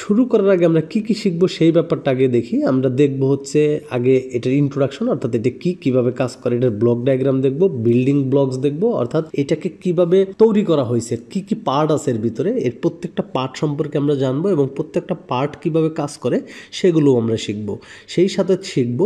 শুরু করার আগে আমরা কি কি শিখবো সেই ব্যাপারটা আগে দেখি আমরা দেখব হচ্ছে আগে এটার ইন্ট্রোডাকশন অর্থাৎ এটা কি কিভাবে কাজ করে এটার ব্লক ডায়াগ্রাম দেখব বিল্ডিং ব্লকস দেখব অর্থাৎ এটাকে কিভাবে তৈরি করা হয়েছে কি কি পার্ট আছে এর ভিতরে এর প্রত্যেকটা পার্ট সম্পর্কে আমরা জানবো এবং প্রত্যেকটা পার্ট কিভাবে কাজ করে সেগুলোও আমরা শিখব সেই সাথে শিখব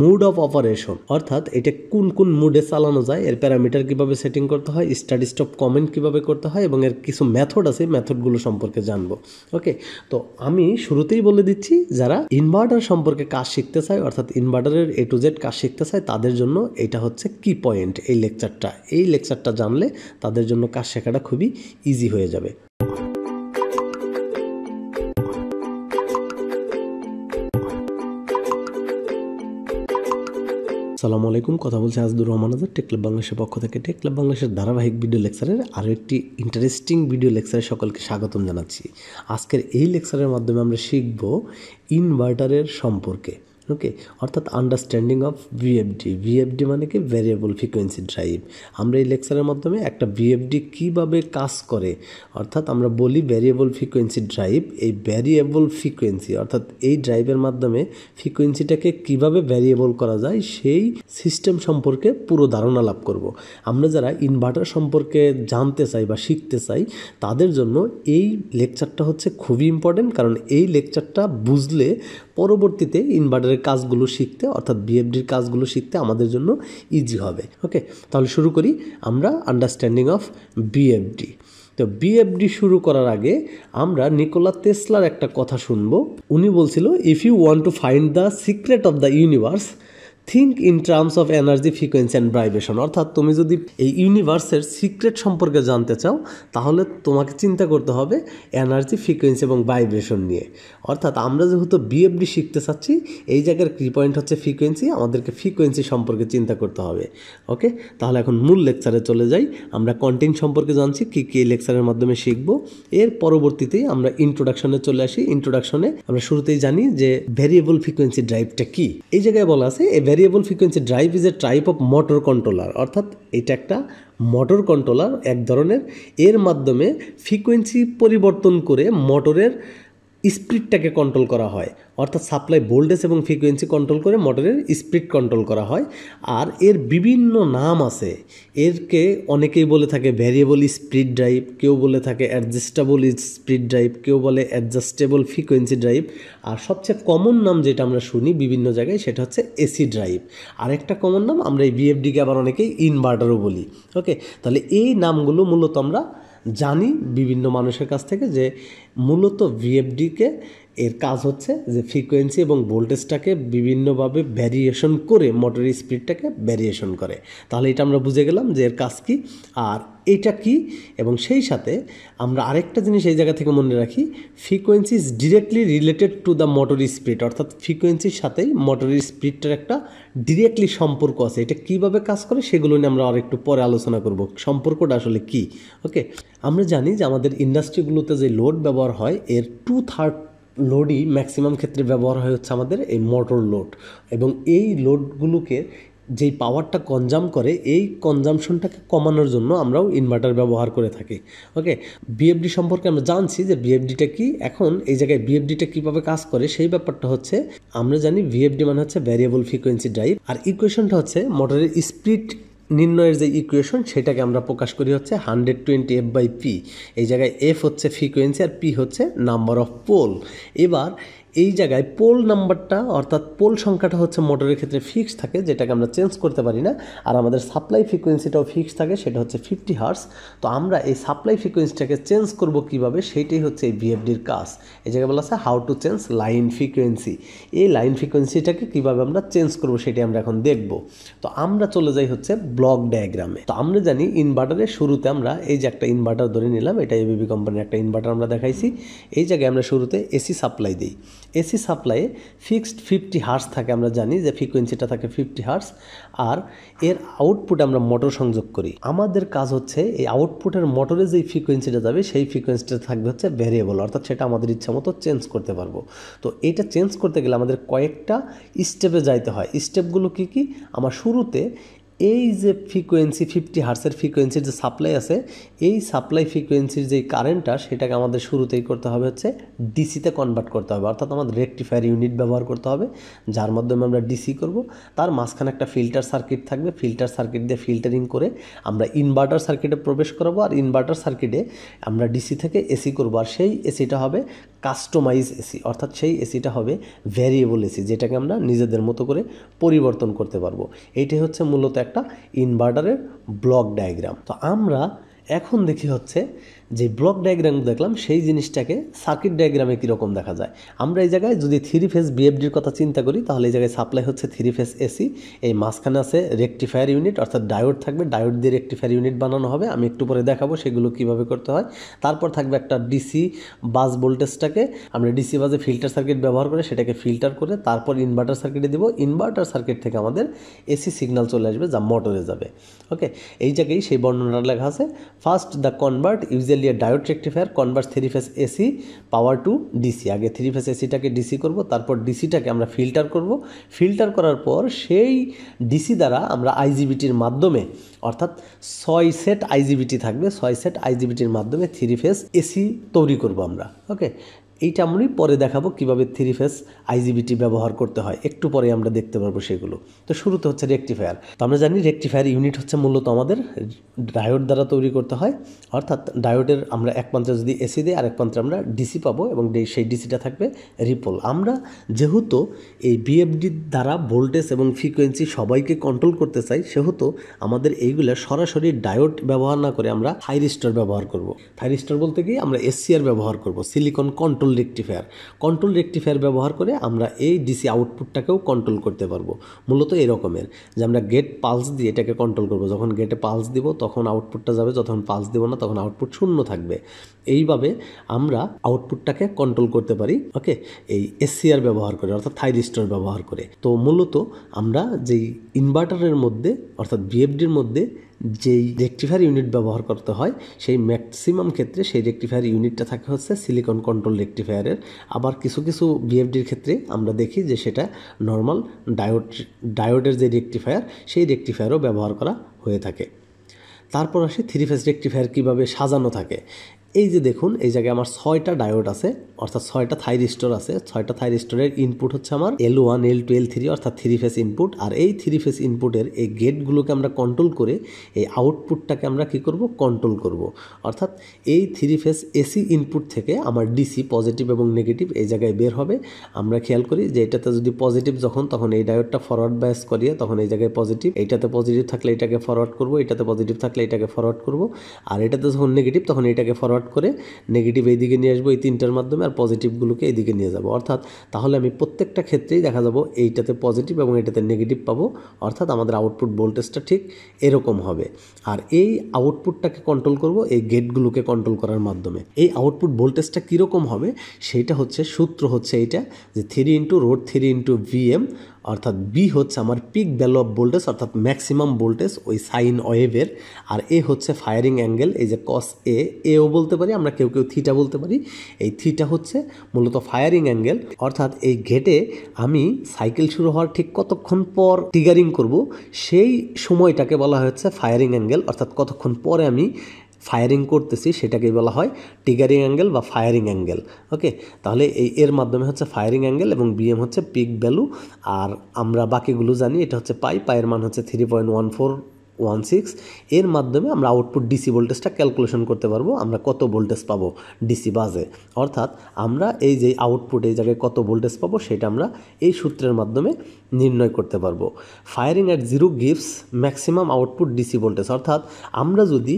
মুড অফ অপারেশন অর্থাৎ এটা কোন কোন মুডে চালানো যায় এর প্যারামিটার কিভাবে সেটিং করতে হয় স্টাডিস্ট অফ কমেন্ট কিভাবে করতে হয় এবং এর কিছু মেথড আছে মেথডগুলো সম্পর্কে জানবো ওকে তো আমি শুরুতেই বলে দিচ্ছি যারা ইনভার্টার সম্পর্কে কাজ শিখতে চায় অর্থাৎ ইনভার্টারের এ টু জেড কাজ শিখতে চায় তাদের জন্য এটা হচ্ছে কি পয়েন্ট এই লেকচারটা এই লেকচারটা জানলে তাদের জন্য কাজ শেখাটা খুবই ইজি হয়ে যাবে সালাম আলাইকুম কথা বলছি আজদুর রহমান আজাদ টেকলাব বাংলাদেশের পক্ষ থেকে টেকলাব বাংলাদেশের ধারাবাহিক ভিডিও লেকচারের আরও একটি ইন্টারেস্টিং ভিডিও লেকচারে সকলকে স্বাগতম জানাচ্ছি আজকের এই লেকচারের মাধ্যমে আমরা শিখব ইনভার্টারের সম্পর্কে ওকে অর্থাৎ আন্ডারস্ট্যান্ডিং অফ ভিএফডি ভিএফডি মানে কি ভ্যারিয়েবল ফ্রিকোয়েন্সি ড্রাইভ আমরা এই লেকচারের মাধ্যমে একটা ভিএফডি কীভাবে কাজ করে অর্থাৎ আমরা বলি ভ্যারিয়েবল ফ্রিকোয়েন্সি ড্রাইভ এই ভ্যারিয়েবল ফ্রিকোয়েন্সি অর্থাৎ এই ড্রাইভের মাধ্যমে ফ্রিকোয়েন্সিটাকে কীভাবে ভ্যারিয়েবল করা যায় সেই সিস্টেম সম্পর্কে পুরো ধারণা লাভ করব। আমরা যারা ইনভার্টার সম্পর্কে জানতে চাই বা শিখতে চাই তাদের জন্য এই লেকচারটা হচ্ছে খুবই ইম্পর্টেন্ট কারণ এই লেকচারটা বুঝলে পরবর্তীতে ইনভার্টারের উপরের কাজগুলো শিখতে অর্থাৎ বিএফডির কাজগুলো শিখতে আমাদের জন্য ইজি হবে ওকে তাহলে শুরু করি আমরা আন্ডারস্ট্যান্ডিং অফ বিএফডি তো বিএফডি শুরু করার আগে আমরা নিকোলা তেসলার একটা কথা শুনবো উনি বলছিল if you want to find the secret of the universe think in terms of energy frequency and vibration অর্থাৎ তুমি যদি এই ইউনিভার্সের সিক্রেট সম্পর্কে জানতে চাও তাহলে তোমাকে চিন্তা করতে হবে এনার্জি ফ্রিকোয়েন্সি এবং ভাইব্রেশন নিয়ে অর্থাৎ আমরা যেহেতু বিএফডি শিখতে চাচ্ছি এই জায়গার কি পয়েন্ট হচ্ছে ফ্রিকোয়েন্সি আমাদেরকে ফ্রিকোয়েন্সি সম্পর্কে চিন্তা করতে হবে ওকে তাহলে এখন মূল লেকচারে চলে যাই আমরা কন্টেন্ট সম্পর্কে জানছি কী কী লেকচারের মাধ্যমে শিখবো এর পরবর্তীতেই আমরা ইন্ট্রোডাকশনে চলে আসি ইন্ট্রোডাকশনে আমরা শুরুতেই জানি যে ভেরিয়েবল ফ্রিকোয়েন্সি ড্রাইভটা কী এই জায়গায় বলা আছে a variable frequency drive is a type of motor controller অর্থাৎ এটা একটা মোটর কন্ট্রোলার এক ধরনের এর মাধ্যমে ফ্রিকোয়েন্সি পরিবর্তন করে মোটরের স্পিডটাকে কন্ট্রোল করা হয় অর্থাৎ সাপ্লাই ভোল্টেজ এবং ফ্রিকোয়েন্সি কন্ট্রোল করে মোটরের স্পিড কন্ট্রোল করা হয় আর এর বিভিন্ন নাম আছে এরকে অনেকেই বলে থাকে ভ্যারিয়েবল স্পিড ড্রাইভ কেউ বলে থাকে অ্যাডজাস্টেবল স্পিড ড্রাইভ কেউ বলে অ্যাডজাস্টেবল ফ্রিকোয়েন্সি ড্রাইভ আর সবচেয়ে কমন নাম যেটা আমরা শুনি বিভিন্ন জায়গায় সেটা হচ্ছে এসি ড্রাইভ আরেকটা কমন নাম আমরা এই বিএফডিকে আবার অনেকেই ইনভার্টারও বলি ওকে তাহলে এই নামগুলো মূলত আমরা জানি বিভিন্ন মানুষের কাছ থেকে যে মূলত ভিএফডিকে এর কাজ হচ্ছে যে ফ্রিকোয়েন্সি এবং ভোল্টেজটাকে বিভিন্নভাবে ভ্যারিয়েশন করে মোটর স্পিডটাকে ভ্যারিয়েশন করে তাহলে এটা আমরা বুঝে গেলাম যে এর কাজ কী আর এটা কি এবং সেই সাথে আমরা আরেকটা জিনিস এই জায়গা থেকে মনে রাখি frequency is directly related to the motor speed অর্থাৎ ফ্রিকোয়েন্সির সাথেই মোটর স্পিডটার একটা ডিরেক্টলি সম্পর্ক আছে এটা কিভাবে কাজ করে সেগুলো নিয়ে আমরা আরেকটু পরে আলোচনা করব সম্পর্কটা আসলে কি ওকে আমরা জানি যে আমাদের ইন্ডাস্ট্রিগুলোতে যে লোড ব্যবহার হয় এর টু থার্ড লোডই ম্যাক্সিমাম ক্ষেত্রে ব্যবহার হয় হচ্ছে আমাদের এই মোটর লোড এবং এই লোডগুলোকে যেই পাওয়ারটা কনজাম করে এই কনজামশনটাকে কমানোর জন্য আমরাও ইনভার্টার ব্যবহার করে থাকি ওকে বিএফডি সম্পর্কে আমরা জানছি যে বিএফডিটা কি এখন এই জায়গায় বিএফডিটা কীভাবে কাজ করে সেই ব্যাপারটা হচ্ছে আমরা জানি বিএফডি মানে হচ্ছে ভ্যারিয়েবল ফ্রিকোয়েন্সি ড্রাইভ আর ইকুয়েশনটা হচ্ছে মোটরের স্পিড নির্ণয়ের যে ইকুয়েশন সেটাকে আমরা প্রকাশ করি হচ্ছে hundred twenty F by P এই জায়গায় এফ হচ্ছে ফ্রিকোয়েন্সি আর পি হচ্ছে নাম্বার অফ পোল এবার এই জায়গায় পোল নাম্বারটা অর্থাৎ পোল সংখ্যাটা হচ্ছে মোটরের ক্ষেত্রে ফিক্স থাকে যেটাকে আমরা চেঞ্জ করতে পারি না আর আমাদের সাপ্লাই ফ্রিকোয়েন্সিটাও ফিক্স থাকে সেটা হচ্ছে ফিফটি হার্স তো আমরা এই সাপ্লাই ফ্রিকোয়েন্সিটাকে চেঞ্জ করব কিভাবে সেইটাই হচ্ছে এই বিএফডির কাজ এই জায়গায় বলা আছে how to change line frequency এই লাইন ফ্রিকোয়েন্সিটাকে কিভাবে আমরা চেঞ্জ করব সেটি আমরা এখন দেখব তো আমরা চলে যাই হচ্ছে ব্লক ডায়াগ্রামে তো আমরা জানি ইনভার্টারের শুরুতে আমরা এই যে একটা ইনভার্টার ধরে নিলাম এটা এবিবি কোম্পানির একটা ইনভার্টার আমরা দেখাইছি এই জায়গায় আমরা শুরুতে এসি সাপ্লাই দিই এসি সাপ্লাইয়ে ফিক্সড ফিফটি হার্স থাকে আমরা জানি যে ফ্রিকোয়েন্সিটা থাকে ফিফটি হার্স আর এর আউটপুট আমরা মোটর সংযোগ করি আমাদের কাজ হচ্ছে এই আউটপুটের মোটরে যেই ফ্রিকোয়েন্সিটা যাবে সেই ফ্রিকোয়েন্সিটা থাকবে হচ্ছে ভ্যারিয়েবল অর্থাৎ সেটা আমাদের ইচ্ছা মতো চেঞ্জ করতে পারবো তো এটা চেঞ্জ করতে গেলে আমাদের কয়েকটা স্টেপে যাইতে হয় স্টেপগুলো কি কি আমার শুরুতে এই যে ফ্রিকোয়েন্সি ফিফটি হার্সের ফ্রিকোয়েন্সির যে সাপ্লাই আছে এই সাপ্লাই ফ্রিকোয়েন্সির যে কারেন্টটা সেটাকে আমাদের শুরুতেই করতে হবে হচ্ছে ডিসিতে কনভার্ট করতে হবে অর্থাৎ আমাদের রেকটিফায়ার ইউনিট ব্যবহার করতে হবে যার মাধ্যমে আমরা ডিসি করব তার মাঝখানে একটা ফিল্টার সার্কিট থাকবে ফিল্টার সার্কিট দিয়ে ফিল্টারিং করে আমরা ইনভার্টার সার্কিটে প্রবেশ করাবো আর ইনভার্টার সার্কিটে আমরা ডিসি থেকে এসি করবো আর সেই এসিটা হবে কাস্টমাইজ এসি অর্থাৎ সেই এসিটা হবে ভ্যারিয়েবল এসি যেটাকে আমরা নিজেদের মতো করে পরিবর্তন করতে পারবো এইটাই হচ্ছে মূলত একটা ইনভার্টারের ব্লক ডায়াগ্রাম তো আমরা এখন দেখি হচ্ছে যে ব্লক ডায়াগ্রাম দেখলাম সেই জিনিসটাকে সার্কিট ডায়াগ্রামে কীরকম দেখা যায় আমরা এই জায়গায় যদি থ্রি ফেজ বিএফডির কথা চিন্তা করি তাহলে এই জায়গায় সাপ্লাই হচ্ছে থ্রি ফেজ এসি এই মাঝখানে আছে রেকটিফায়ার ইউনিট অর্থাৎ ডায়োড থাকবে ডায়োড দিয়ে রেকটিফায়ার ইউনিট বানানো হবে আমি একটু পরে দেখাবো সেগুলো কিভাবে করতে হয় তারপর থাকবে একটা ডিসি বাস ভোল্টেজটাকে আমরা ডিসি বাজে ফিল্টার সার্কিট ব্যবহার করে সেটাকে ফিল্টার করে তারপর ইনভার্টার সার্কিটে দেবো ইনভার্টার সার্কিট থেকে আমাদের এসি সিগন্যাল চলে আসবে যা মোটরে যাবে ওকে এই জায়গায় সেই বর্ণনাটা লেখা আছে ফার্স্ট দ্য কনভার্ট ইউজ ডিজেলিয়ার diode rectifier converse three phase AC power to DC আগে থ্রি ফেস এসিটাকে ডিসি করব তারপর ডিসিটাকে আমরা ফিল্টার করব ফিল্টার করার পর সেই ডিসি দ্বারা আমরা আইজিবিটির মাধ্যমে অর্থাৎ ছয় সেট আইজিবিটি থাকবে ছয় সেট আইজিবিটির মাধ্যমে থ্রি ফেস এসি তৈরি করব আমরা ওকে এইটা আমি পরে দেখাবো কিভাবে থ্রি ফেস আইজিবিটি ব্যবহার করতে হয় একটু পরে আমরা দেখতে পারবো সেগুলো তো শুরুতে হচ্ছে রেকটিফায়ার তো আমরা জানি রেকটিফায়ার ইউনিট হচ্ছে মূলত আমাদের ডায়োড দ্বারা তৈরি করতে হয় অর্থাৎ ডায়োডের আমরা এক প্রান্তে যদি এসি দিই আরেক প্রান্তে আমরা ডিসি পাবো এবং সেই ডিসিটা থাকবে রিপল আমরা যেহেতু এই বিএফডি দ্বারা ভোল্টেজ এবং ফ্রিকোয়েন্সি সবাইকে কন্ট্রোল করতে চাই সেহেতু আমাদের এইগুলো সরাসরি ডায়োড ব্যবহার না করে আমরা থাইরিস্টার ব্যবহার করব থাইরিস্টার বলতে গিয়ে আমরা এসসিআর ব্যবহার করব silicon control control rectifier control rectifier ব্যবহার করে আমরা এই ডিসি আউটপুটটাকেও কন্ট্রোল করতে পারবো মূলত এরকমের যে আমরা গেট পালস দিয়ে এটাকে কন্ট্রোল করবো যখন গেটে পালস দিব তখন আউটপুটটা যাবে যখন পালস দেবো না তখন আউটপুট শূন্য থাকবে এইভাবে আমরা আউটপুটটাকে কন্ট্রোল করতে পারি ওকে এই এসসিআর ব্যবহার করে অর্থাৎ থাইরিস্টর ব্যবহার করে তো মূলত আমরা যেই ইনভার্টারের মধ্যে অর্থাৎ বিএফডির মধ্যে যেই রেকটিফায়ার ইউনিট ব্যবহার করতে হয় সেই ম্যাক্সিমাম ক্ষেত্রে সেই রেকটিফায়ার ইউনিটটা থাকে হচ্ছে সিলিকন কন্ট্রোল রেকটিফায়ারের আবার কিছু কিছু বিএফডির ক্ষেত্রে আমরা দেখি যে সেটা নর্মাল ডায়োড ডায়োডের যে রেকটিফায়ার সেই রেকটিফায়ারও ব্যবহার করা হয়ে থাকে তারপর আসি থ্রি ফেজ রেকটিফায়ার কীভাবে সাজানো থাকে এই যে দেখুন এই জায়গায় আমার ছয়টা ডায়োড আছে অর্থাৎ ছয়টা থাই স্টোর আছে ছয়টা থাই স্টোরের ইনপুট হচ্ছে আমার L one L two L three অর্থাৎ থ্রি ফেস ইনপুট আর এই থ্রি ফেস ইনপুটের এই গেটগুলোকে আমরা কন্ট্রোল করে এই আউটপুটটাকে আমরা কি করব কন্ট্রোল করব অর্থাৎ এই থ্রি ফেস এসি ইনপুট থেকে আমার ডিসি পজিটিভ এবং নেগেটিভ এই জায়গায় বের হবে আমরা খেয়াল করি যে এটাতে যদি পজিটিভ যখন তখন এই ডায়োডটা ফরওয়ার্ড বায়াস করিয়ে তখন এই জায়গায় পজিটিভ এটাতে পজিটিভ থাকলে এটাকে ফরওয়ার্ড করব এটাতে পজিটিভ থাকলে এটাকে ফরওয়ার্ড করব আর এটাতে যখন নেগেটিভ তখন এটাকে ফরওয়ার্ড করে নেগেটিভ এইদিকে নিয়ে আসবো এই তিনটার মাধ্যমে আর পজিটিভগুলোকে এদিকে নিয়ে যাব অর্থাৎ তাহলে আমি প্রত্যেকটা ক্ষেত্রেই দেখা যাব এইটাতে পজিটিভ এবং এটাতে নেগেটিভ পাবো অর্থাৎ আমাদের আউটপুট ভোল্টেজটা ঠিক এরকম হবে আর এই আউটপুটটাকে কন্ট্রোল করব এই গেটগুলোকে কন্ট্রোল করার মাধ্যমে এই আউটপুট ভোল্টেজটা কীরকম হবে সেইটা হচ্ছে সূত্র হচ্ছে এইটা যে three into root three into VM অর্থাৎ বি হচ্ছে আমার পিক ভ্যালু অফ ভোল্টেজ অর্থাৎ ম্যাক্সিমাম ভোল্টেজ ওই সাইন ওয়েভের আর এ হচ্ছে ফায়ারিং অ্যাঙ্গেল এই যে কস এ এও বলতে পারি আমরা কেউ কেউ থিটা বলতে পারি এই থিটা হচ্ছে মূলত ফায়ারিং অ্যাঙ্গেল অর্থাৎ এই ঘেটে আমি সাইকেল শুরু হওয়ার ঠিক কতক্ষণ পর টিগারিং করব সেই সময়টাকে বলা হচ্ছে ফায়ারিং অ্যাঙ্গেল অর্থাৎ কতক্ষণ পরে আমি ফায়ারিং করতেছি সেটাকেই বলা হয় টিগারিং অ্যাঙ্গেল বা ফায়ারিং অ্যাঙ্গেল ওকে তাহলে এই এর মাধ্যমে হচ্ছে ফায়ারিং অ্যাঙ্গেল এবং বিএম হচ্ছে পিক ভ্যালু আর আমরা বাকিগুলো জানি এটা হচ্ছে পাই পায়ের মান হচ্ছে three point one four one six এর মাধ্যমে আমরা আউটপুট ডিসি ভোল্টেজটা ক্যালকুলেশন করতে পারবো আমরা কত ভোল্টেজ পাবো ডিসি বাজে অর্থাৎ আমরা এই যে আউটপুট এই জায়গায় কত ভোল্টেজ পাবো সেটা আমরা এই সূত্রের মাধ্যমে নির্ণয় করতে পারবো firing at zero gives maximum output DC voltage অর্থাৎ আমরা যদি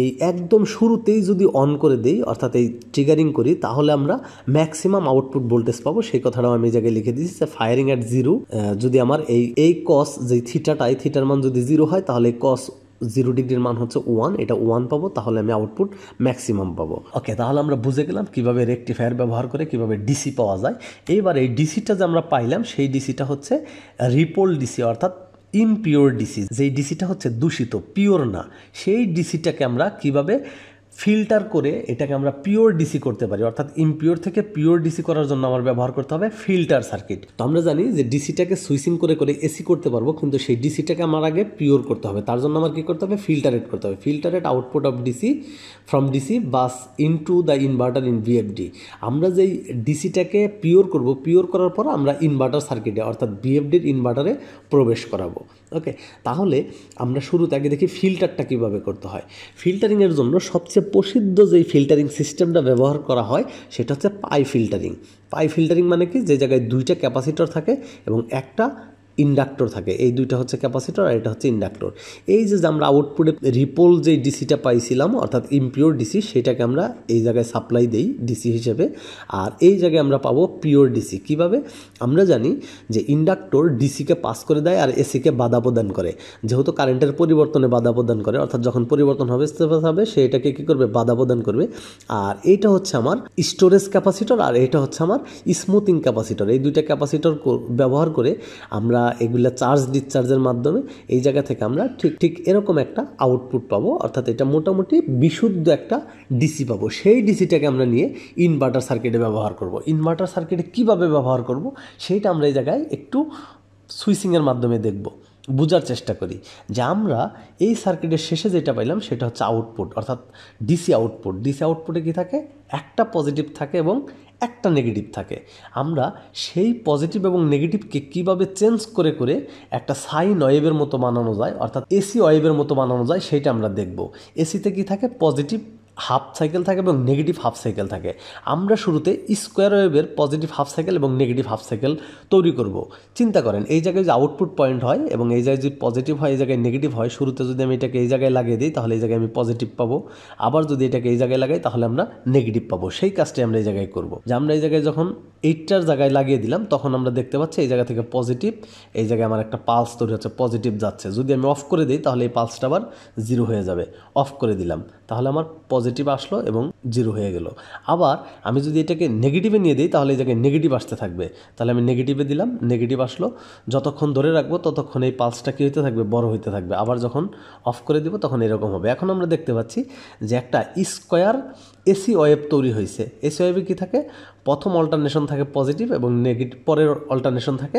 এই একদম শুরুতেই যদি অন করে দেই অর্থাৎ এই ট্রিগারিং করি তাহলে আমরা ম্যাক্সিমাম আউটপুট ভোল্টেজ পাবো সেই কথাটাও আমি এই জায়গায় লিখে দিয়েছি ফায়ারিং অ্যাট জিরো যদি আমার এই এই কস যে থিটাটা এই থিটার মান যদি জিরো হয় তাহলে কস জিরো ডিগ্রির মান হচ্ছে ওয়ান এটা ওয়ান পাবো তাহলে আমি আউটপুট ম্যাক্সিমাম পাবো ওকে তাহলে আমরা বুঝে গেলাম কীভাবে রেক্টিফায়ার ব্যবহার করে কীভাবে ডিসি পাওয়া যায় এইবার এই ডিসিটা যে আমরা পাইলাম সেই ডিসিটা হচ্ছে রিপোল ডিসি অর্থাৎ ইমপিওর ডিসিজ যেই ডিসিটা হচ্ছে দূষিত পিওর না সেই ডিসিটাকে আমরা কিভাবে ফিল্টার করে এটাকে আমরা পিওর ডিসি করতে পারি অর্থাৎ ইমপিওর থেকে পিওর ডিসি করার জন্য আমার ব্যবহার করতে হবে ফিল্টার সার্কিট তো আমরা জানি যে ডিসিটাকে সুইচিং করে করে এসি করতে পারবো কিন্তু সেই ডিসিটাকে আমার আগে পিওর করতে হবে তার জন্য আমার কী করতে হবে ফিল্টারেট করতে হবে filtrate output of DC from DC bus into the inverter in VFD আমরা যেই ডিসিটাকে পিওর করব পিওর করার পর আমরা ইনভার্টার সার্কিটে অর্থাৎ বিএফডির ইনভার্টারে প্রবেশ করাবো ওকে তাহলে আমরা শুরুতে আগে দেখি ফিল্টারটা কীভাবে করতে হয় ফিল্টারিংয়ের জন্য সবচেয়ে প্রসিদ্ধ যেই ফিল্টারিং সিস্টেমটা ব্যবহার করা হয় সেটা হচ্ছে পাই ফিল্টারিং পাই ফিল্টারিং মানে কি যে জায়গায় দুইটা ক্যাপাসিটর থাকে এবং একটা ইন্ডাক্টর থাকে এই দুইটা হচ্ছে ক্যাপাসিটর আর এটা হচ্ছে ইন্ডাক্টর এই যে আমরা আউটপুটে রিপোল যে ডিসিটা পাইছিলাম অর্থাৎ ইমপিওর ডিসি সেটাকে আমরা এই জায়গায় সাপ্লাই দেই ডিসি হিসেবে আর এই জায়গায় আমরা পাবো পিওর ডিসি কিভাবে আমরা জানি যে ইন্ডাক্টর ডিসিকে পাস করে দেয় আর এসিকে বাধা প্রদান করে যেহেতু কারেন্টের পরিবর্তনে বাধা প্রদান করে অর্থাৎ যখন পরিবর্তন হবে হবে সে এটাকে কী করবে বাধা প্রদান করবে আর এইটা হচ্ছে আমার স্টোরেজ ক্যাপাসিটর আর এটা হচ্ছে আমার স্মুথিং ক্যাপাসিটর এই দুইটা ক্যাপাসিটর ব্যবহার করে আমরা এগুলো চার্জ ডিসচার্জের মাধ্যমে এই জায়গা থেকে আমরা ঠিক ঠিক এরকম একটা আউটপুট পাবো অর্থাৎ এটা মোটামুটি বিশুদ্ধ একটা ডিসি পাবো সেই ডিসিটাকে আমরা নিয়ে ইনভার্টার সার্কিটে ব্যবহার করব ইনভার্টার সার্কিটে কিভাবে ব্যবহার করব সেইটা আমরা এই জায়গায় একটু সুইচিংয়ের মাধ্যমে দেখব বোঝার চেষ্টা করি যে আমরা এই সার্কিটের শেষে যেটা পাইলাম সেটা হচ্ছে আউটপুট অর্থাৎ ডিসি আউটপুট ডিসি আউটপুটে কি থাকে একটা পজিটিভ থাকে এবং একটা নেগেটিভ থাকে আমরা সেই পজিটিভ এবং নেগেটিভকে কীভাবে চেঞ্জ করে করে একটা সাইন ওয়েবের মতো বানানো যায় অর্থাৎ এসি ওয়েবের মতো বানানো যায় সেইটা আমরা দেখব এসিতে কি থাকে পজিটিভ হাফ সাইকেল থাকে এবং নেগেটিভ হাফ সাইকেল থাকে আমরা শুরুতে স্কোয়ার ওয়েভের পজিটিভ হাফ সাইকেল এবং নেগেটিভ হাফ সাইকেল তৈরি করব চিন্তা করেন এই জায়গায় যে আউটপুট পয়েন্ট হয় এবং এই জায়গায় যদি পজিটিভ হয় এই জায়গায় নেগেটিভ হয় শুরুতে যদি আমি এটাকে এই জায়গায় লাগিয়ে দিই তাহলে এই জায়গায় আমি পজিটিভ পাবো আবার যদি এটাকে এই জায়গায় লাগাই তাহলে আমরা নেগেটিভ পাবো সেই কাজটি আমরা এই জায়গায় করব যে আমরা এই জায়গায় যখন এইটটার জায়গায় লাগিয়ে দিলাম তখন আমরা দেখতে পাচ্ছি এই জায়গা থেকে পজিটিভ এই জায়গায় আমার একটা পালস তৈরি হচ্ছে পজিটিভ যাচ্ছে যদি আমি অফ করে দিই তাহলে এই পালসটা আবার জিরো হয়ে যাবে অফ করে দিলাম তাহলে আমার পজিটিভ পজিটিভ আসলো এবং জিরো হয়ে গেল আবার আমি যদি এটাকে নেগেটিভে নিয়ে দিই তাহলে এটাকে নেগেটিভ আসতে থাকবে তাহলে আমি নেগেটিভে দিলাম নেগেটিভ আসলো যতক্ষণ ধরে রাখবো ততক্ষণ এই পালসটা কী হইতে থাকবে বড় হইতে থাকবে আবার যখন অফ করে দিব তখন এরকম হবে এখন আমরা দেখতে পাচ্ছি যে একটা স্কোয়ার এসি ওয়েব তৈরি হয়েছে এসি ওয়েবে কী থাকে প্রথম অল্টারনেশন থাকে পজিটিভ এবং নেগেটিভ পরের অল্টারনেশন থাকে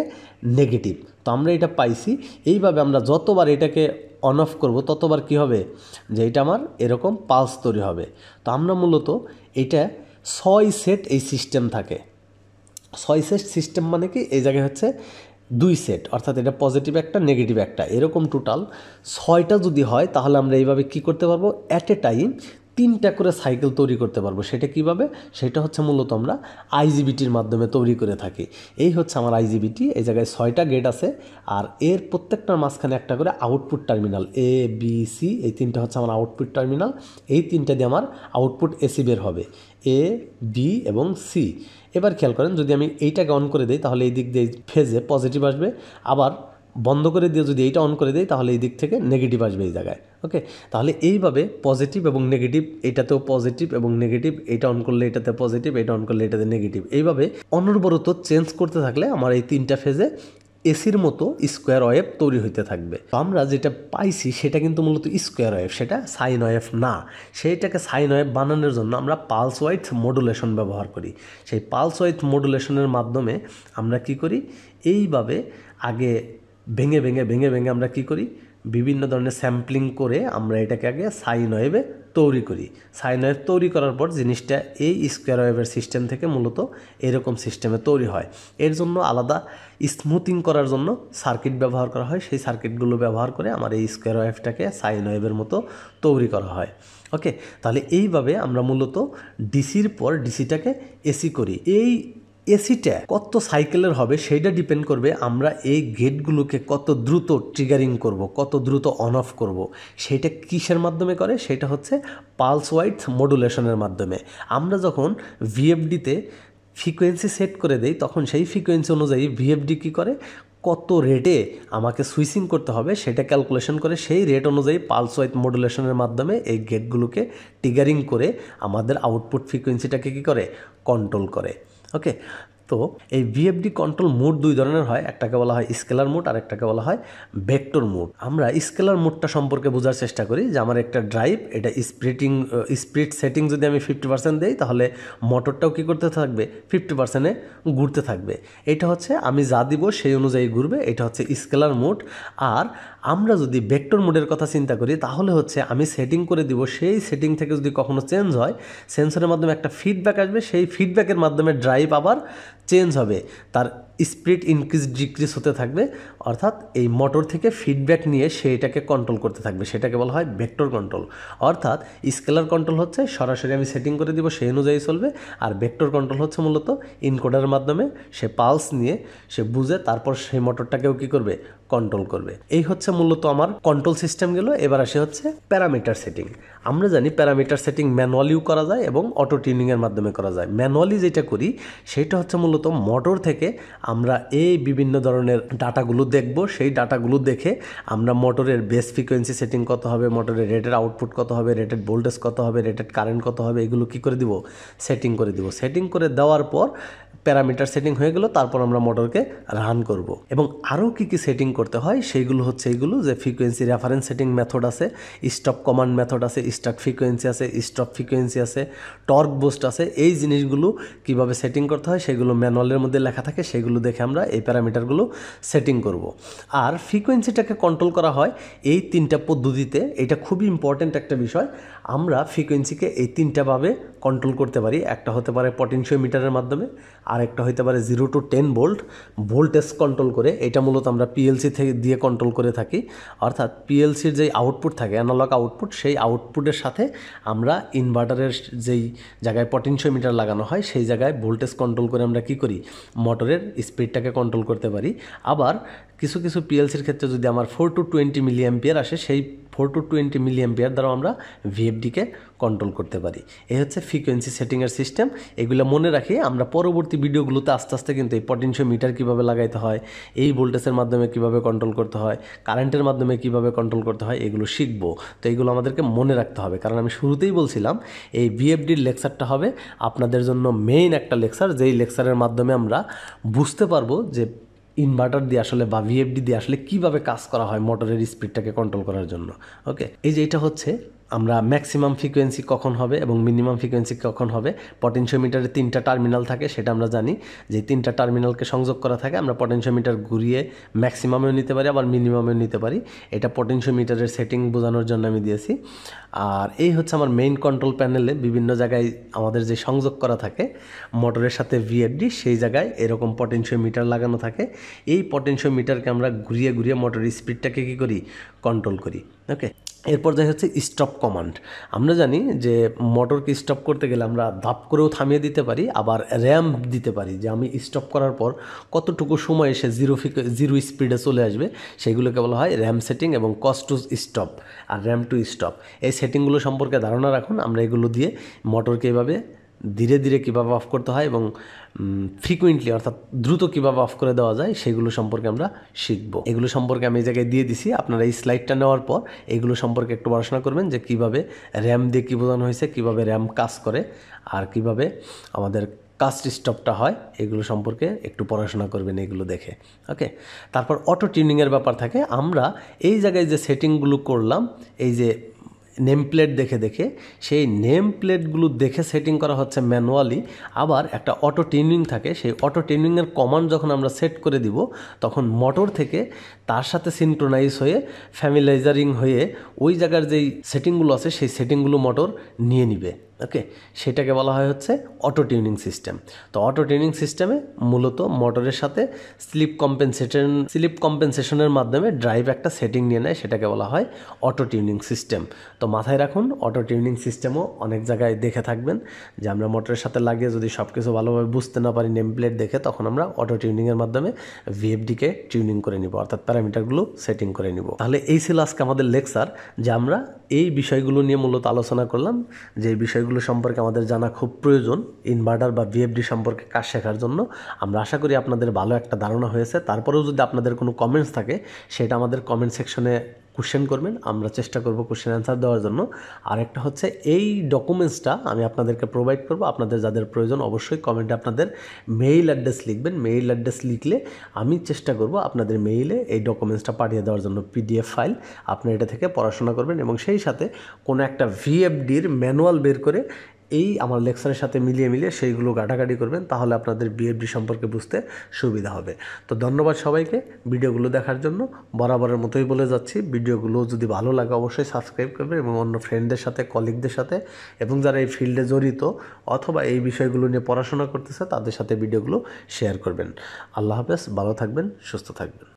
নেগেটিভ তো আমরা এটা পাইছি এইভাবে আমরা যতবার এটাকে অন অফ করবো ততবার কি হবে যে এটা আমার এরকম পালস তৈরি হবে তো আমরা মূলত এটা ছয় সেট এই সিস্টেম থাকে ছয় সেট সিস্টেম মানে কি এই জায়গায় হচ্ছে দুই সেট অর্থাৎ এটা পজিটিভ একটা নেগেটিভ একটা এরকম টোটাল ছয়টা যদি হয় তাহলে আমরা এইভাবে কি করতে পারবো অ্যাট এ টাইম তিনটা করে সাইকেল তৈরি করতে পারবো সেটা কিভাবে সেটা হচ্ছে মূলত আমরা আইজিবিটির মাধ্যমে তৈরি করে থাকি এই হচ্ছে আমার আইজিবিটি এই জায়গায় ছয়টা গেট আছে আর এর প্রত্যেকটার মাঝখানে একটা করে output terminal A B C এই তিনটা হচ্ছে আমার আউটপুট টার্মিনাল এই তিনটা দিয়ে আমার আউটপুট এসি বের হবে এ বি এবং সি এবার খেয়াল করেন যদি আমি এইটাকে অন করে দিই তাহলে এই দিক দিয়ে ফেজে পজিটিভ আসবে আবার বন্ধ করে দিয়ে যদি এইটা অন করে দেয় তাহলে এই দিক থেকে নেগেটিভ আসবে এই জায়গায় ওকে তাহলে এইভাবে পজিটিভ এবং নেগেটিভ এটাতেও পজিটিভ এবং নেগেটিভ এটা অন করলে এটাতে পজিটিভ এটা অন করলে এটাতে নেগেটিভ এইভাবে অনর্বরত চেঞ্জ করতে থাকলে আমার এই তিনটা ফেজে এসির মতো স্কোয়ার ওয়েভ তৈরি হইতে থাকবে তো আমরা যেটা পাইছি সেটা কিন্তু মূলত স্কোয়ার ওয়েভ সেটা সাইন ওয়েভ না সেইটাকে সাইন ওয়েভ বানানোর জন্য আমরা পালস ওয়াইথ মডুলেশন ব্যবহার করি সেই পালস ওয়াইথ মডুলেশনের মাধ্যমে আমরা কি করি এইভাবে আগে ভেঙে ভেঙে ভেঙে ভেঙে আমরা কি করি বিভিন্ন ধরনের স্যাম্পলিং করে আমরা এটাকে আগে সাইন ওয়েভে তৈরি করি সাইন ওয়েভ তৈরি করার পর জিনিসটা এই স্কোয়ার ওয়েভের সিস্টেম থেকে মূলত এরকম সিস্টেমে তৈরি হয় এর জন্য আলাদা স্মুথিং করার জন্য সার্কিট ব্যবহার করা হয় সেই সার্কিটগুলো ব্যবহার করে আমার এই স্কোয়ার ওয়েভটাকে সাইন ওয়েভের মতো তৈরি করা হয় ওকে তাহলে এইভাবে আমরা মূলত ডিসির পর ডিসিটাকে এসি করি এই এসিটা কত সাইকেলের হবে সেইটা ডিপেন্ড করবে আমরা এই গেটগুলোকে কত দ্রুত ট্রিগারিং করব কত দ্রুত অন অফ করব সেটা কিসের মাধ্যমে করে সেটা হচ্ছে পালস ওয়াইড মডুলেশনের মাধ্যমে আমরা যখন ভিএফডিতে ফ্রিকোয়েন্সি সেট করে দেই তখন সেই ফ্রিকোয়েন্সি অনুযায়ী ভিএফডি কী করে কত রেটে আমাকে সুইচিং করতে হবে সেটা ক্যালকুলেশন করে সেই রেট অনুযায়ী পালস ওয়াইড মডুলেশনের মাধ্যমে এই গেটগুলোকে টিগারিং করে আমাদের আউটপুট ফ্রিকোয়েন্সিটাকে কী করে কন্ট্রোল করে okay তো এই ভিএফডি কন্ট্রোল মোড দুই ধরনের হয় একটাকে বলা হয় স্কেলার মোড আর একটাকে বলা হয় ভেক্টর মোড আমরা স্কেলার মোডটা সম্পর্কে বোঝার চেষ্টা করি যে আমার একটা ড্রাইভ এটা স্প্রিটিং স্প্রিড সেটিং যদি আমি ফিফটি পার্সেন্ট দিই তাহলে মোটরটাও কী করতে থাকবে ফিফটি পার্সেন্টে ঘুরতে থাকবে এটা হচ্ছে আমি যা দিব সেই অনুযায়ী ঘুরবে এটা হচ্ছে স্কেলার মোড আর আমরা যদি ভেক্টর মোডের কথা চিন্তা করি তাহলে হচ্ছে আমি সেটিং করে দিব সেই সেটিং থেকে যদি কখনো চেঞ্জ হয় সেন্সরের মাধ্যমে একটা ফিডব্যাক আসবে সেই ফিডব্যাকের মাধ্যমে ড্রাইভ আবার চেঞ্জ হবে তার স্পিড ইনক্রিজ ডিক্রিজ হতে থাকবে অর্থাৎ এই মোটর থেকে ফিডব্যাক নিয়ে সেইটাকে কন্ট্রোল করতে থাকবে সেটাকে বলা হয় ভেক্টর কন্ট্রোল অর্থাৎ স্কেলার কন্ট্রোল হচ্ছে সরাসরি আমি সেটিং করে দিব সেই অনুযায়ী চলবে আর ভেক্টর কন্ট্রোল হচ্ছে মূলত ইনকোডারের মাধ্যমে সে পালস নিয়ে সে বুঝে তারপর সেই মোটরটাকেও কী করবে কন্ট্রোল করবে এই হচ্ছে মূলত আমার কন্ট্রোল সিস্টেম গেল এবার আসে হচ্ছে প্যারামিটার সেটিং আমরা জানি প্যারামিটার সেটিং ম্যানুয়ালিও করা যায় এবং অটো টিউনিংয়ের মাধ্যমে করা যায় ম্যানুয়ালি যেটা করি সেটা হচ্ছে মূলত মোটর থেকে আমরা এই বিভিন্ন ধরনের ডাটাগুলো দেখব সেই ডাটাগুলো দেখে আমরা মোটরের বেস ফ্রিকোয়েন্সি সেটিং কত হবে মোটরের রেটের আউটপুট কত হবে রেটেড ভোল্টেজ কত হবে রেটেড কারেন্ট কত হবে এগুলো কি করে দিব সেটিং করে দিব সেটিং করে দেওয়ার পর প্যারামিটার সেটিং হয়ে গেল তারপর আমরা মোটরকে রান করব এবং আরও কি কি সেটিং করতে হয় সেইগুলো হচ্ছে এইগুলো যে ফ্রিকোয়েন্সি রেফারেন্স সেটিং মেথড আছে স্টপ কমান্ড মেথড আছে স্টার্ট ফ্রিকোয়েন্সি আছে স্টপ ফ্রিকোয়েন্সি আছে টর্ক বুস্ট আছে এই জিনিসগুলো কিভাবে সেটিং করতে হয় সেগুলো ম্যানুয়ালের মধ্যে লেখা থাকে সেগুলো এগুলো দেখে আমরা এই প্যারামিটারগুলো সেটিং করব। আর ফ্রিকোয়েন্সিটাকে কন্ট্রোল করা হয় এই তিনটা পদ্ধতিতে এটা খুবই ইম্পর্ট্যান্ট একটা বিষয় আমরা ফ্রিকোয়েন্সিকে এই তিনটাভাবে কন্ট্রোল করতে পারি একটা হতে পারে মিটারের মাধ্যমে আর একটা হতে পারে zero to ten volt voltage control করে এটা মূলত আমরা পিএলসি থেকে দিয়ে কন্ট্রোল করে থাকি অর্থাৎ পিএলসির যেই আউটপুট থাকে অ্যানালগ আউটপুট সেই আউটপুটের সাথে আমরা ইনভার্টারের যেই জায়গায় মিটার লাগানো হয় সেই জায়গায় ভোল্টেজ কন্ট্রোল করে আমরা কি করি মোটরের স্পিডটাকে কন্ট্রোল করতে পারি আবার কিছু কিছু পিএলসির ক্ষেত্রে যদি আমার four to twenty milli ampere আসে সেই four to twenty milli ampere দ্বারাও আমরা ভিএফডিকে কন্ট্রোল করতে পারি এ হচ্ছে ফ্রিকোয়েন্সি সেটিংয়ের সিস্টেম এগুলো মনে রাখি আমরা পরবর্তী ভিডিওগুলোতে আস্তে আস্তে কিন্তু এই পটেনশিয়াল মিটার কীভাবে লাগাইতে হয় এই ভোল্টেজের মাধ্যমে কীভাবে কন্ট্রোল করতে হয় কারেন্টের মাধ্যমে কীভাবে কন্ট্রোল করতে হয় এগুলো শিখব তো এগুলো আমাদেরকে মনে রাখতে হবে কারণ আমি শুরুতেই বলছিলাম এই ভিএফডির লেকচারটা হবে আপনাদের জন্য মেইন একটা লেকচার যেই লেকচারের মাধ্যমে আমরা বুঝতে পারবো যে ইনভার্টার দিয়ে আসলে বা ভিএফডি দিয়ে আসলে কিভাবে কাজ করা হয় মোটরের স্পিডটাকে কন্ট্রোল করার জন্য ওকে এই যে এটা হচ্ছে আমরা ম্যাক্সিমাম ফ্রিকোয়েন্সি কখন হবে এবং মিনিমাম ফ্রিকোয়েন্সি কখন হবে পটেনশিওমিটারে তিনটা টার্মিনাল থাকে সেটা আমরা জানি যে তিনটা টার্মিনালকে সংযোগ করা থাকে আমরা পটেনশিওমিটার ঘুরিয়ে ম্যাক্সিমামেও নিতে পারি আবার মিনিমামেও নিতে পারি এটা পটেনশিওমিটারের সেটিং বোঝানোর জন্য আমি দিয়েছি আর এই হচ্ছে আমার মেইন কন্ট্রোল প্যানেলে বিভিন্ন জায়গায় আমাদের যে সংযোগ করা থাকে মোটরের সাথে ভিএফডি সেই জায়গায় এরকম পটেনশিওমিটার লাগানো থাকে এই পটেনশিওমিটারকে আমরা ঘুরিয়ে ঘুরিয়ে মোটরের স্পিডটাকে কী করি কন্ট্রোল করি ওকে এরপর যাই হচ্ছে স্টপ কমান্ড আমরা জানি যে মোটরকে স্টপ করতে গেলে আমরা ধাপ করেও থামিয়ে দিতে পারি আবার র্যাম্প দিতে পারি যে আমি স্টপ করার পর কতটুকু সময় এসে জিরো জিরো স্পিডে চলে আসবে সেগুলোকে বলা হয় র্যাম সেটিং এবং কস্ট টু স্টপ আর র্যাম টু স্টপ এই সেটিংগুলো সম্পর্কে ধারণা রাখুন আমরা এগুলো দিয়ে মোটরকে এভাবে ধীরে ধীরে কীভাবে অফ করতে হয় এবং ফ্রিকুয়েন্টলি অর্থাৎ দ্রুত কীভাবে অফ করে দেওয়া যায় সেগুলো সম্পর্কে আমরা শিখব এগুলো সম্পর্কে আমি এই জায়গায় দিয়ে দিছি আপনারা এই স্লাইডটা নেওয়ার পর এগুলো সম্পর্কে একটু পড়াশোনা করবেন যে কিভাবে র্যাম দিয়ে কী বোঝানো হয়েছে কীভাবে র্যাম কাজ করে আর কিভাবে আমাদের কাস্ট স্টপটা হয় এগুলো সম্পর্কে একটু পড়াশোনা করবেন এগুলো দেখে ওকে তারপর অটো টিউনিংয়ের ব্যাপার থাকে আমরা এই জায়গায় যে সেটিংগুলো করলাম এই যে নেম প্লেট দেখে দেখে সেই নেম প্লেটগুলো দেখে সেটিং করা হচ্ছে ম্যানুয়ালি আবার একটা অটো টিউনিং থাকে সেই অটো টিউনিংয়ের কমান্ড যখন আমরা সেট করে দিব তখন মোটর থেকে তার সাথে সিনক্রোনাইজ হয়ে ফ্যামিলাইজারিং হয়ে ওই জায়গার যেই সেটিংগুলো আছে সেই সেটিংগুলো মোটর নিয়ে নিবে ওকে সেটাকে বলা হয় হচ্ছে অটো টিউনিং সিস্টেম তো অটো টিউনিং সিস্টেমে মূলত মোটরের সাথে স্লিপ কম্পেনসেশন স্লিপ কম্পেনসেশনের মাধ্যমে ড্রাইভ একটা সেটিং নিয়ে নেয় সেটাকে বলা হয় অটো টিউনিং সিস্টেম তো মাথায় রাখুন অটো টিউনিং সিস্টেমও অনেক জায়গায় দেখে থাকবেন যে আমরা মোটরের সাথে লাগিয়ে যদি সব কিছু ভালোভাবে বুঝতে না পারি নেম প্লেট দেখে তখন আমরা অটো টিউনিংয়ের মাধ্যমে ভিএফডিকে টিউনিং করে নিব অর্থাৎ প্যারামিটারগুলো সেটিং করে নিব তাহলে এই ছিল আজকে আমাদের লেকচার যে আমরা এই বিষয়গুলো নিয়ে মূলত আলোচনা করলাম যে বিষয়গুলো বিষয়গুলো সম্পর্কে আমাদের জানা খুব প্রয়োজন ইনভার্টার বা ভিএফডি সম্পর্কে কাজ শেখার জন্য আমরা আশা করি আপনাদের ভালো একটা ধারণা হয়েছে তারপরেও যদি আপনাদের কোনো কমেন্টস থাকে সেটা আমাদের কমেন্ট সেকশনে কোশ্চেন করবেন আমরা চেষ্টা করব কোশ্চেন অ্যান্সার দেওয়ার জন্য আর একটা হচ্ছে এই ডকুমেন্টসটা আমি আপনাদেরকে প্রোভাইড করব আপনাদের যাদের প্রয়োজন অবশ্যই কমেন্টে আপনাদের মেইল অ্যাড্রেস লিখবেন মেইল অ্যাড্রেস লিখলে আমি চেষ্টা করব আপনাদের মেইলে এই ডকুমেন্টসটা পাঠিয়ে দেওয়ার জন্য পিডিএফ ফাইল আপনি এটা থেকে পড়াশোনা করবেন এবং সেই সাথে কোনো একটা ভিএফডির ম্যানুয়াল বের করে এই আমার লেকচারের সাথে মিলিয়ে মিলিয়ে সেইগুলো ঘাটাঘাটি করবেন তাহলে আপনাদের বিএফডি সম্পর্কে বুঝতে সুবিধা হবে তো ধন্যবাদ সবাইকে ভিডিওগুলো দেখার জন্য বরাবরের মতোই বলে যাচ্ছি ভিডিওগুলো যদি ভালো লাগে অবশ্যই সাবস্ক্রাইব করবেন এবং অন্য ফ্রেন্ডদের সাথে কলিগদের সাথে এবং যারা এই ফিল্ডে জড়িত অথবা এই বিষয়গুলো নিয়ে পড়াশোনা করতেছে তাদের সাথে ভিডিওগুলো শেয়ার করবেন আল্লাহ হাফেজ ভালো থাকবেন সুস্থ থাকবেন